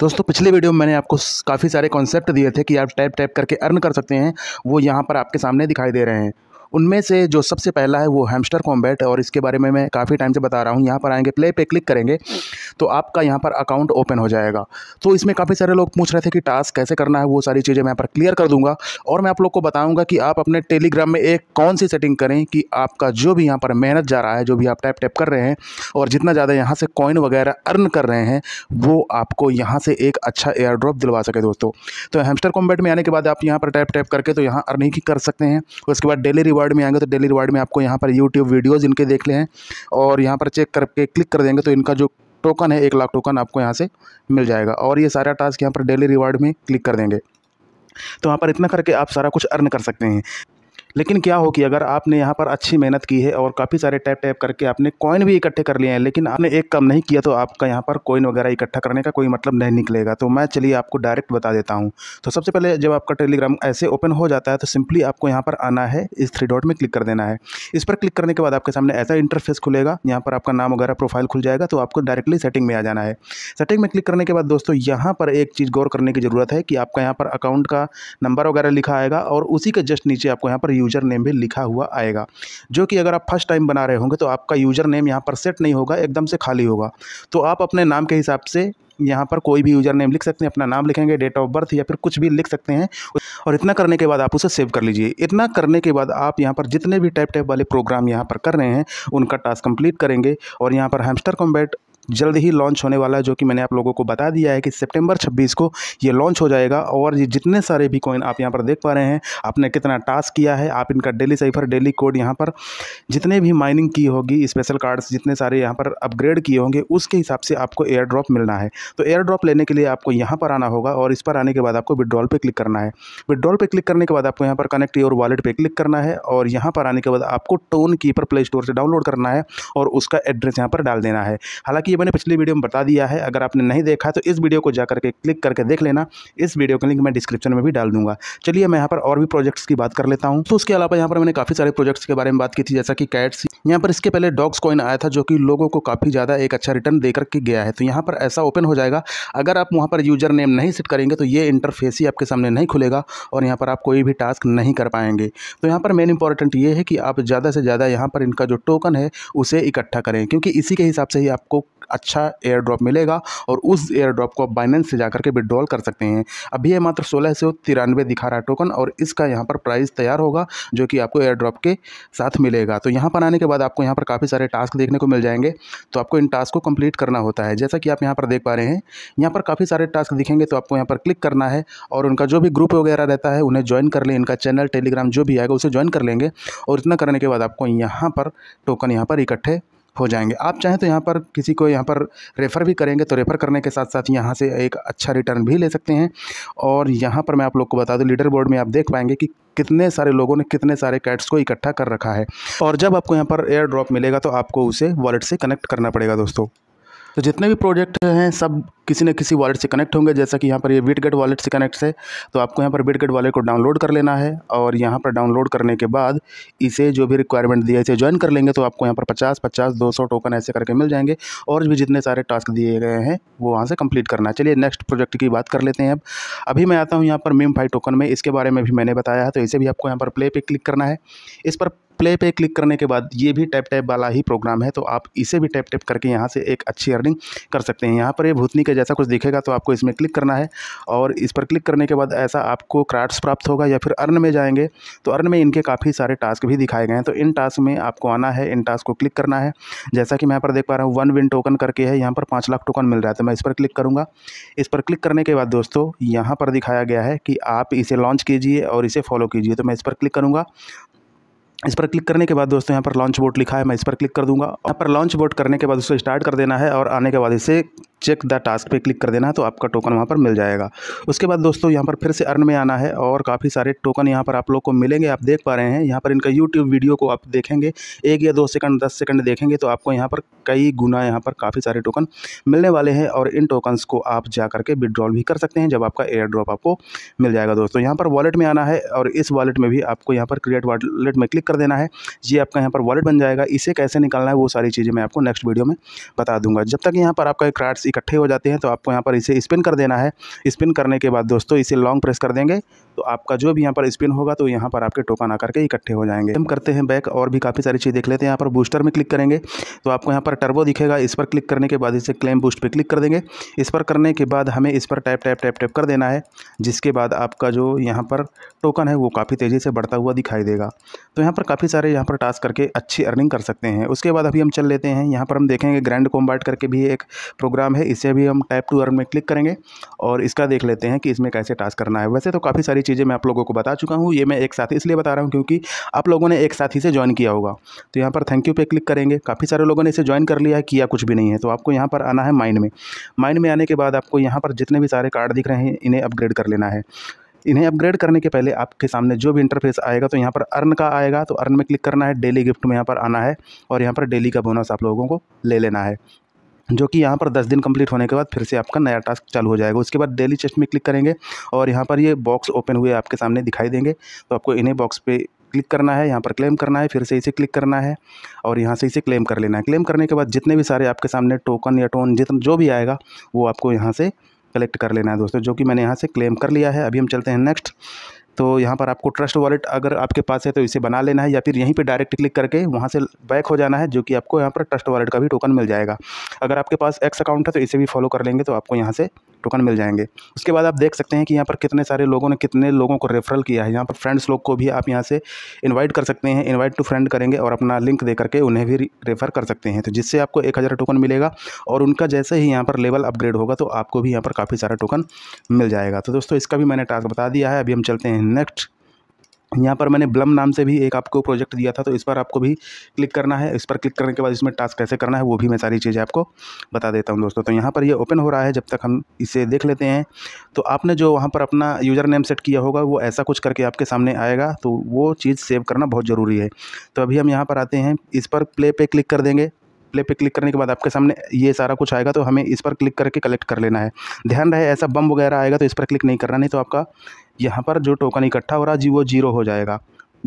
दोस्तों पिछले वीडियो में मैंने आपको काफ़ी सारे कॉन्सेप्ट दिए थे कि आप टैप टैप करके अर्न कर सकते हैं वो यहाँ पर आपके सामने दिखाई दे रहे हैं उनमें से जो सबसे पहला है वो हैमस्टर कॉम्बैट और इसके बारे में मैं काफ़ी टाइम से बता रहा हूँ यहाँ पर आएंगे प्ले पे क्लिक करेंगे तो आपका यहाँ पर अकाउंट ओपन हो जाएगा तो इसमें काफ़ी सारे लोग पूछ रहे थे कि टास्क कैसे करना है वो सारी चीज़ें मैं यहाँ पर क्लियर कर दूंगा और मैं आप लोग को बताऊँगा कि आप अपने टेलीग्राम में एक कौन सी सेटिंग करें कि आपका जो भी यहाँ पर मेहनत जा रहा है जो भी आप टैप टैप कर रहे हैं और जितना ज़्यादा यहाँ से कॉइन वगैरह अर्न कर रहे हैं वो आपको यहाँ से एक अच्छा एयर ड्रॉप दिलवा सके दोस्तों तो हेमस्टर कॉम्बैट में आने के बाद आप यहाँ पर टैप टैप करके तो यहाँ अर्निंग कर सकते हैं उसके बाद डेली रिवार्ड में आएंगे तो डेली रिवार्ड में आपको यहाँ पर यूट्यूब वीडियोज़ इनके देख ले हैं और यहाँ पर चेक करके क्लिक कर देंगे तो इनका जो टोकन है एक लाख टोकन आपको यहाँ से मिल जाएगा और ये सारा टास्क यहाँ पर डेली रिवार्ड में क्लिक कर देंगे तो वहाँ पर इतना करके आप सारा कुछ अर्न कर सकते हैं लेकिन क्या हो कि अगर आपने यहाँ पर अच्छी मेहनत की है और काफ़ी सारे टैप टैप करके आपने कॉइन भी इकट्ठे कर लिए हैं लेकिन आपने एक कम नहीं किया तो आपका यहाँ पर कॉइन वगैरह इकट्ठा करने का कोई मतलब नहीं निकलेगा तो मैं चलिए आपको डायरेक्ट बता देता हूँ तो सबसे पहले जब आपका टेलीग्राम ऐसे ओपन हो जाता है तो सिंपली आपको यहाँ पर आना है इस थ्री डॉट में क्लिक कर देना है इस पर क्लिक करने के बाद आपके सामने ऐसा इंटरफेस खुलेगा यहाँ पर आपका नाम वगैरह प्रोफाइल खुल जाएगा तो आपको डायरेक्टली सेटिंग में आ जाना है सेटिंग में क्लिक करने के बाद दोस्तों यहाँ पर एक चीज़ गौर करने की ज़रूरत है कि आपका यहाँ पर अकाउंट का नंबर वगैरह लिखा आएगा और उसी के जस्ट नीचे आपको यहाँ पर यूज़र नेम भी लिखा हुआ आएगा जो कि अगर आप फर्स्ट टाइम बना रहे होंगे तो आपका यूज़र नेम यहाँ पर सेट नहीं होगा एकदम से खाली होगा तो आप अपने नाम के हिसाब से यहाँ पर कोई भी यूज़र नेम लिख सकते हैं अपना नाम लिखेंगे डेट ऑफ बर्थ या फिर कुछ भी लिख सकते हैं और इतना करने के बाद आप उसे सेव कर लीजिए इतना करने के बाद आप यहाँ पर जितने भी टाइप टाइप वाले प्रोग्राम यहाँ पर कर रहे हैं उनका टास्क कंप्लीट करेंगे और यहाँ पर हैमस्टर कॉम्बैट जल्द ही लॉन्च होने वाला है जो कि मैंने आप लोगों को बता दिया है कि सितंबर 26 को ये लॉन्च हो जाएगा और ये जितने सारे भी कॉइन आप यहाँ पर देख पा रहे हैं आपने कितना टास्क किया है आप इनका डेली साइफर डेली कोड यहाँ पर जितने भी माइनिंग की होगी स्पेशल कार्ड्स जितने सारे यहाँ पर अपग्रेड किए होंगे उसके हिसाब से आपको एयर ड्रॉप मिलना है तो एयर ड्रॉप लेने के लिए आपको यहाँ पर आना होगा और इस पर आने के बाद आपको विड्रॉल पर क्लिक करना है विड्रॉल पर क्लिक करने के बाद आपको यहाँ पर कनेक्ट योर वॉलेट पर क्लिक करना है और यहाँ पर आने के बाद आपको टोन कीपर प्ले स्टोर से डाउनलोड करना है और उसका एड्रेस यहाँ पर डाल देना है हालाँकि बाकी मैंने पिछली वीडियो में बता दिया है अगर आपने नहीं देखा तो इस वीडियो को जाकर के क्लिक करके देख लेना इस वीडियो का लिंक मैं डिस्क्रिप्शन में भी डाल दूंगा चलिए मैं यहाँ पर और भी प्रोजेक्ट्स की बात कर लेता हूँ तो उसके अलावा यहाँ पर मैंने काफ़ी सारे प्रोजेक्ट्स के बारे में बात की थी जैसा कि कैट्स यहाँ पर इसके पहले डॉग्स कॉइन आया था जो कि लोगों को काफ़ी ज़्यादा एक अच्छा रिटर्न देकर के गया है तो यहाँ पर ऐसा ओपन हो जाएगा अगर आप वहाँ पर यूजर नेम नहीं सेट करेंगे तो ये इंटरफेस ही आपके सामने नहीं खुलेगा और यहाँ पर आप कोई भी टास्क नहीं कर पाएंगे तो यहाँ पर मेन इंपॉर्टेंट ये है कि आप ज़्यादा से ज़्यादा यहाँ पर इनका जो टोकन है उसे इकट्ठा करें क्योंकि इसी के हिसाब से ही आपको अच्छा एयर ड्रॉप मिलेगा और उस एयर ड्रॉप को आप बाइनेंस से जा के विड्रॉल कर सकते हैं अभी ये मात्र सोलह सौ तिरानवे दिखा रहा है टोकन और इसका यहाँ पर प्राइस तैयार होगा जो कि आपको एयर ड्रॉप के साथ मिलेगा तो यहाँ पर आने के बाद आपको यहाँ पर काफ़ी सारे टास्क देखने को मिल जाएंगे तो आपको इन टास्क को कम्प्लीट करना होता है जैसा कि आप यहाँ पर देख पा रहे हैं यहाँ पर काफ़ी सारे टास्क दिखेंगे तो आपको यहाँ पर क्लिक करना है और उनका जो भी ग्रुप वगैरह रहता है उन्हें ज्वाइन कर लें इनका चैनल टेलीग्राम जो भी आएगा उसे ज्वाइन कर लेंगे और इतना करने के बाद आपको यहाँ पर टोकन यहाँ पर इकट्ठे हो जाएंगे आप चाहें तो यहाँ पर किसी को यहाँ पर रेफ़र भी करेंगे तो रेफ़र करने के साथ साथ यहाँ से एक अच्छा रिटर्न भी ले सकते हैं और यहाँ पर मैं आप लोग को बता दूँ लीडर बोर्ड में आप देख पाएंगे कि कितने सारे लोगों ने कितने सारे कैट्स को इकट्ठा कर रखा है और जब आपको यहाँ पर एयर ड्रॉप मिलेगा तो आपको उसे वॉलेट से कनेक्ट करना पड़ेगा दोस्तों तो जितने भी प्रोजेक्ट हैं सब किसी न किसी वॉलेट से कनेक्ट होंगे जैसा कि यहाँ पर ये बिटगेट वॉलेट से कनेक्ट है तो आपको यहाँ पर बिटगेट वॉलेट को डाउनलोड कर लेना है और यहाँ पर डाउनलोड करने के बाद इसे जो भी रिक्वायरमेंट दिया है इसे ज्वाइन कर लेंगे तो आपको यहाँ पर पचास पचास दो सौ टोकन ऐसे करके मिल जाएंगे और भी जितने सारे टास्क दिए गए हैं वो वहाँ से कम्प्लीट करना चलिए नेक्स्ट प्रोजेक्ट की बात कर लेते हैं अब अभी मैं आता हूँ यहाँ पर मेम फाइव टोकन में इसके बारे में भी मैंने बताया है तो इसे भी आपको यहाँ पर प्ले पे क्लिक करना है इस पर प्ले पे क्लिक करने के बाद ये भी टैप टैप वाला ही प्रोग्राम है तो आप इसे भी टैप टैप करके यहाँ से एक अच्छी अर्निंग कर सकते हैं यहाँ पर ये भूतनी के जैसा कुछ दिखेगा तो आपको इसमें क्लिक करना है और इस पर क्लिक करने के बाद ऐसा आपको क्राफ्ट प्राप्त होगा या फिर अर्न में जाएंगे तो अर्न में इनके काफ़ी सारे टास्क भी दिखाए गए हैं तो इन टास्क में आपको आना है इन टास्क को क्लिक करना है जैसा कि मैं यहाँ पर देख पा रहा हूँ वन विन टोकन करके है यहाँ पर पाँच लाख टोकन मिल रहा है तो मैं इस पर क्लिक करूँगा इस पर क्लिक करने के बाद दोस्तों यहाँ पर दिखाया गया है कि आप इसे लॉन्च कीजिए और इसे फॉलो कीजिए तो मैं इस पर क्लिक करूँगा इस पर क्लिक करने के बाद दोस्तों यहाँ पर लॉन्च बोर्ड लिखा है मैं इस पर क्लिक कर दूंगा यहाँ पर लॉन्च बोट करने के बाद उसको स्टार्ट कर देना है और आने के बाद इसे चेक द टास्क पे क्लिक कर देना है तो आपका टोकन वहाँ पर मिल जाएगा उसके बाद दोस्तों यहाँ पर फिर से अर्न में आना है और काफ़ी सारे टोकन यहाँ पर आप लोग को मिलेंगे आप देख पा रहे हैं यहाँ पर इनका यूट्यूब वीडियो को आप देखेंगे एक या दो सेकंड दस सेकंड देखेंगे तो आपको यहाँ पर कई गुना यहाँ पर काफ़ी सारे टोकन मिलने वाले हैं और इन टोकन्स को आप जा करके विड्रॉल भी कर सकते हैं जब आपका एयर ड्रॉप आपको मिल जाएगा दोस्तों यहाँ पर वॉलेट में आना है और इस वॉलेट में भी आपको यहाँ पर क्रिएट वॉलेट में क्लिक कर देना है ये आपका यहाँ पर वॉलेट बन जाएगा इसे कैसे निकालना है वो सारी चीज़ें मैं आपको नेक्स्ट वीडियो में बता दूंगा जब तक यहाँ पर आपका एक कार्ड्स इकट्ठे हो जाते हैं तो आपको यहाँ पर इसे स्पिन कर देना है स्पिन करने के बाद दोस्तों इसे लॉन्ग प्रेस कर देंगे तो आपका जो भी यहाँ पर स्पिन होगा तो यहाँ पर आपके टोकन आकर के इकट्ठे हो जाएंगे हम करते हैं बैक और भी काफ़ी सारी चीज़ देख लेते हैं यहाँ पर बूस्टर में क्लिक करेंगे तो आपको यहाँ पर टर्बो दिखेगा इस पर क्लिक करने के बाद इसे क्लेम बूस्ट पर क्लिक कर देंगे इस पर करने के बाद हमें इस पर टैप टैप टैप टैप कर देना है जिसके बाद आपका जो यहाँ पर टोकन है वो काफ़ी तेज़ी से बढ़ता हुआ दिखाई देगा तो यहाँ पर काफ़ी सारे यहाँ पर टास्क करके अच्छी अर्निंग कर सकते हैं उसके बाद अभी हम चल लेते हैं यहाँ पर हम देखेंगे ग्रैंड कॉम्बाट करके भी एक प्रोग्राम है है इसे भी हम टाइप टू अर्न में क्लिक करेंगे और इसका देख लेते हैं कि इसमें कैसे टास्क करना है वैसे तो काफ़ी सारी चीज़ें मैं आप लोगों को बता चुका हूँ ये मैं एक साथ इसलिए बता रहा हूँ क्योंकि आप लोगों ने एक साथ ही से ज्वाइन किया होगा तो यहाँ पर थैंक यू पे क्लिक करेंगे काफ़ी सारे लोगों ने इसे ज्वाइन कर लिया है किया कुछ भी नहीं है तो आपको यहाँ पर आना है माइंड में माइंड में आने के बाद आपको यहाँ पर जितने भी सारे कार्ड दिख रहे हैं इन्हें अपग्रेड कर लेना है इन्हें अपग्रेड करने के पहले आपके सामने जो भी इंटरफेस आएगा तो यहाँ पर अर्न का आएगा तो अर्न में क्लिक करना है डेली गिफ्ट में यहाँ पर आना है और यहाँ पर डेली का बोनस आप लोगों को ले लेना है जो कि यहाँ पर दस दिन कंप्लीट होने के बाद फिर से आपका नया टास्क चालू हो जाएगा उसके बाद डेली चेस्ट में क्लिक करेंगे और यहाँ पर ये बॉक्स ओपन हुए आपके सामने दिखाई देंगे तो आपको इन्हें बॉक्स पे क्लिक करना है यहाँ पर क्लेम करना है फिर से इसे क्लिक करना है और यहाँ से इसे क्लेम कर लेना है क्लेम करने के बाद जितने भी सारे आपके सामने टोकन या टोन जितना जो भी आएगा वो आपको यहाँ से कलेक्ट कर लेना है दोस्तों जो कि मैंने यहाँ से क्लेम कर लिया है अभी हम चलते हैं नेक्स्ट तो यहाँ पर आपको ट्रस्ट वॉलेट अगर आपके पास है तो इसे बना लेना है या फिर यहीं पर डायरेक्ट क्लिक करके वहाँ से बैक हो जाना है जो कि आपको यहाँ पर ट्रस्ट वॉलेट का भी टोकन मिल जाएगा अगर आपके पास एक्स अकाउंट है तो इसे भी फॉलो कर लेंगे तो आपको यहाँ से टोकन मिल जाएंगे उसके बाद आप देख सकते हैं कि यहाँ पर कितने सारे लोगों ने कितने लोगों को रेफरल किया है यहाँ पर फ्रेंड्स लोग को भी आप यहाँ से इन्वाइट कर सकते हैं इन्वाइट टू फ्रेंड करेंगे और अपना लिंक दे करके उन्हें भी रेफर कर सकते हैं तो जिससे आपको एक हज़ार टोकन मिलेगा और उनका जैसे ही यहाँ पर लेवल अपग्रेड होगा तो आपको भी यहाँ पर काफ़ी सारा टोकन मिल जाएगा तो दोस्तों इसका भी मैंने टास्क बता दिया है अभी हम चलते हैं नेक्स्ट यहाँ पर मैंने ब्लम नाम से भी एक आपको प्रोजेक्ट दिया था तो इस पर आपको भी क्लिक करना है इस पर क्लिक करने के बाद इसमें टास्क कैसे करना है वो भी मैं सारी चीज़ें आपको बता देता हूँ दोस्तों तो यहाँ पर ये यह ओपन हो रहा है जब तक हम इसे देख लेते हैं तो आपने जो वहाँ पर अपना यूज़र नेम सेट किया होगा वो ऐसा कुछ करके आपके सामने आएगा तो वो चीज़ सेव करना बहुत ज़रूरी है तो अभी हम यहाँ पर आते हैं इस पर प्ले पर क्लिक कर देंगे प्ले पे क्लिक करने के बाद आपके सामने ये सारा कुछ आएगा तो हमें इस पर क्लिक करके कलेक्ट कर लेना है ध्यान रहे ऐसा बम वगैरह आएगा तो इस पर क्लिक नहीं करना नहीं तो आपका यहाँ पर जो टोकन इकट्ठा हो रहा जी वो जीरो हो जाएगा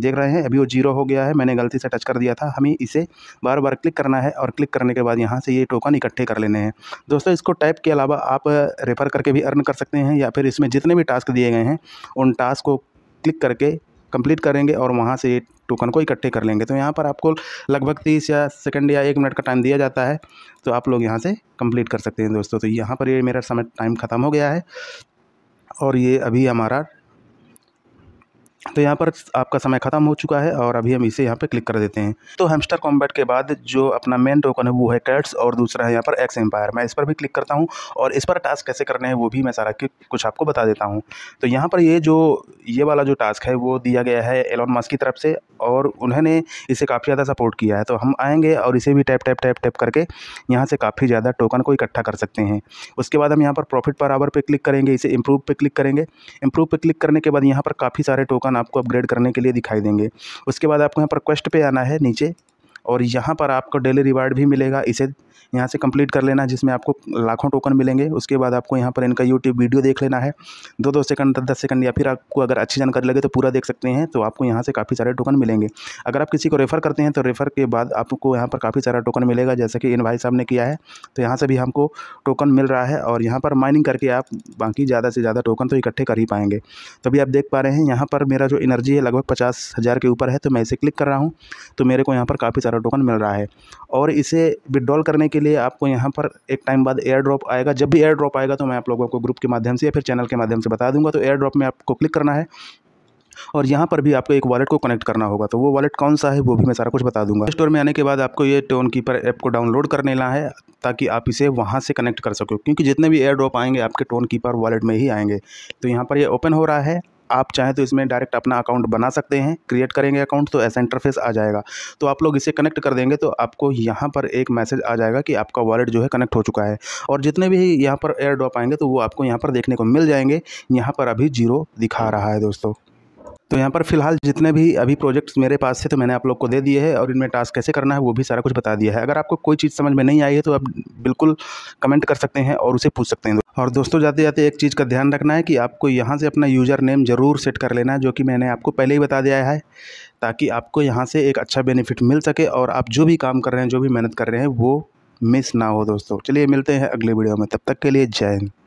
देख रहे हैं अभी वो जीरो हो गया है मैंने गलती से टच कर दिया था हमें इसे बार बार क्लिक करना है और क्लिक करने के बाद यहाँ से ये टोकन इकट्ठे कर लेने हैं दोस्तों इसको टाइप के अलावा आप रेफर करके भी अर्न कर सकते हैं या फिर इसमें जितने भी टास्क दिए गए हैं उन टास्क को क्लिक करके कंप्लीट करेंगे और वहाँ से ये टोकन को इकट्ठे कर लेंगे तो यहाँ पर आपको लगभग तीस या सेकंड या एक मिनट का टाइम दिया जाता है तो आप लोग यहाँ से कंप्लीट कर सकते हैं दोस्तों तो यहाँ पर ये मेरा समय टाइम ख़त्म हो गया है और ये अभी हमारा तो यहाँ पर आपका समय ख़त्म हो चुका है और अभी हम इसे यहाँ पर क्लिक कर देते हैं तो हेमस्टर कॉम्बैट के बाद जो अपना मेन टोकन है वो है कैट्स और दूसरा है यहाँ पर एक्स एम्पायर मैं इस पर भी क्लिक करता हूँ और इस पर टास्क कैसे करने हैं वो भी मैं सारा कुछ आपको बता देता हूँ तो यहाँ पर ये जो ये वाला जो टास्क है वो दिया गया है एलोन मास्क की तरफ से और उन्होंने इसे काफ़ी ज़्यादा सपोर्ट किया है तो हम आएंगे और इसे भी टैप टैप टैप टैप करके यहाँ से काफ़ी ज़्यादा टोकन को इकट्ठा कर सकते हैं उसके बाद हम यहाँ पर प्रॉफिट पर आवर पर क्लिक करेंगे इसे इम्प्रूव पर क्लिक करेंगे इम्प्रूव पर क्लिक करने के बाद यहाँ पर काफ़ी सारे टोकन आपको अपग्रेड करने के लिए दिखाई देंगे उसके बाद आपको यहाँ पर क्वेस्ट पे आना है नीचे और यहाँ पर आपको डेली रिवार्ड भी मिलेगा इसे यहाँ से कंप्लीट कर लेना है जिसमें आपको लाखों टोकन मिलेंगे उसके बाद आपको यहाँ पर इनका यूट्यूब वीडियो देख लेना है दो दो सेकंड दस दस सेकंड या फिर आपको अगर अच्छी जानकारी लगे तो पूरा देख सकते हैं तो आपको यहाँ से काफ़ी सारे टोकन मिलेंगे अगर आप किसी को रेफ़र करते हैं तो रेफ़र के बाद आपको यहाँ पर काफ़ी सारा टोकन मिलेगा जैसे कि इन भाई साहब ने किया है तो यहाँ से भी हमको टोकन मिल रहा है और यहाँ पर माइनिंग करके आप बाकी ज़्यादा से ज़्यादा टोकन तो इकट्ठे कर ही पाएंगे तो आप देख पा रहे हैं यहाँ पर मेरा जो एनर्जी है लगभग पचास हज़ार के ऊपर है तो मैं इसे क्लिक कर रहा हूँ तो मेरे को यहाँ पर काफ़ी सारा टोकन मिल रहा है और इसे विड्रॉल करने के लिए आपको यहाँ पर एक टाइम बाद एयर ड्रॉप आएगा जब भी एयर ड्रॉप आएगा तो मैं आप लोगों को ग्रुप के माध्यम से या फिर चैनल के माध्यम से बता दूंगा तो एयर ड्रॉप में आपको क्लिक करना है और यहाँ पर भी आपको एक वॉलेट को कनेक्ट करना होगा तो वो वॉलेट कौन सा है वो भी मैं सारा कुछ बता दूंगा स्टोर में आने के बाद आपको ये टोन कीपर ऐप को डाउनलोड कर लेना है ताकि आप इसे वहाँ से कनेक्ट कर सको क्योंकि जितने भी एयर ड्रॉप आएंगे आपके टोन कीपर वॉलेट में ही आएंगे तो यहाँ पर ये ओपन हो रहा है आप चाहें तो इसमें डायरेक्ट अपना अकाउंट बना सकते हैं क्रिएट करेंगे अकाउंट तो ऐसा इंटरफेस आ जाएगा तो आप लोग इसे कनेक्ट कर देंगे तो आपको यहाँ पर एक मैसेज आ जाएगा कि आपका वॉलेट जो है कनेक्ट हो चुका है और जितने भी यहाँ पर एयर ड्रॉप आएंगे तो वो आपको यहाँ पर देखने को मिल जाएंगे यहाँ पर अभी जीरो दिखा रहा है दोस्तों तो यहाँ पर फिलहाल जितने भी अभी प्रोजेक्ट्स मेरे पास थे तो मैंने आप लोग को दे दिए हैं और इनमें टास्क कैसे करना है वो भी सारा कुछ बता दिया है अगर आपको कोई चीज़ समझ में नहीं आई है तो आप बिल्कुल कमेंट कर सकते हैं और उसे पूछ सकते हैं और दोस्तों जाते जाते एक चीज़ का ध्यान रखना है कि आपको यहाँ से अपना यूज़र नेम ज़रूर सेट कर लेना है जो कि मैंने आपको पहले ही बता दिया है ताकि आपको यहाँ से एक अच्छा बेनिफिट मिल सके और आप जो भी काम कर रहे हैं जो भी मेहनत कर रहे हैं वो मिस ना हो दोस्तों चलिए मिलते हैं अगले वीडियो में तब तक के लिए जय हिंद